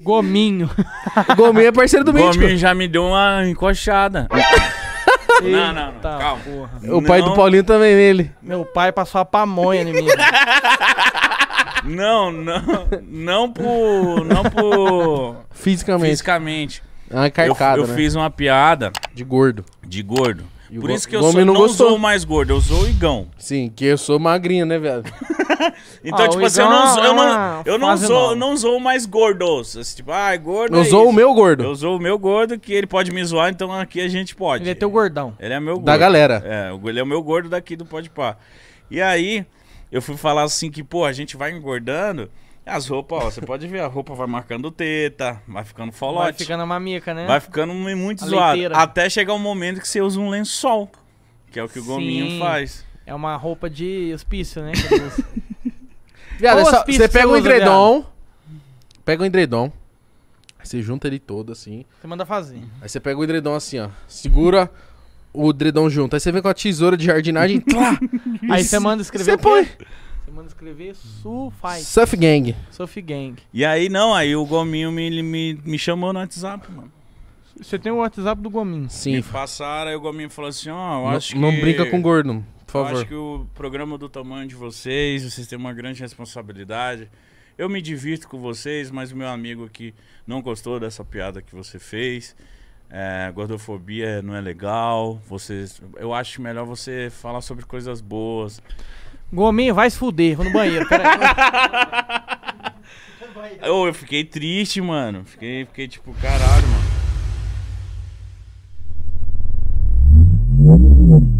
Gominho. Gominho é parceiro do Mítico. Gominho já me deu uma encoxada. não, não, não. Calma. porra. O pai Não. do Paulinho também nele. Meu pai passou a pamonha em mim. Não, não. Não por. Não por. Fisicamente. fisicamente. É uma Eu, eu né? fiz uma piada De gordo. de gordo. Por isso que eu sou, não, não sou o mais gordo, eu sou o Igão. Sim, que eu sou magrinho, né, velho? então, ah, tipo assim, eu não, é eu não, eu não sou, eu não sou o mais gordo. Assim, tipo, ah, gordo. Eu é sou isso. o meu gordo. Eu sou o meu gordo, que ele pode me zoar, então aqui a gente pode. Ele é teu gordão. Ele é meu gordo. Da galera. É, ele é o meu gordo daqui do Pode Pá. E aí, eu fui falar assim que, pô, a gente vai engordando as roupas, ó, você pode ver, a roupa vai marcando teta, vai ficando folote. Vai ficando mamica, né? Vai ficando muito a zoado. Leiteira. Até chegar um momento que você usa um lençol, que é o que o Sim. gominho faz. É uma roupa de hospício, né? viado, é só, você pega um edredom, pega um edredom, você junta ele todo assim. Você manda fazer. Aí você pega o edredom assim, ó, segura o edredom junto. Aí você vem com a tesoura de jardinagem. aí você manda escrever Você põe manda escrever Sufai. Surf Gang. Surf Gang. E aí, não, aí o Gominho me, me, me chamou no WhatsApp, mano. Você tem o WhatsApp do Gominho? Sim. Me passaram, aí o Gominho falou assim: ó, oh, eu acho não, que. Não brinca com gordo, por favor. Eu acho que o programa é do tamanho de vocês, vocês têm uma grande responsabilidade. Eu me divirto com vocês, mas o meu amigo aqui não gostou dessa piada que você fez. É, gordofobia não é legal. Você, eu acho melhor você falar sobre coisas boas. Gominho, vai se fuder, vou no banheiro. eu, eu fiquei triste, mano. Fiquei, fiquei tipo, caralho, mano.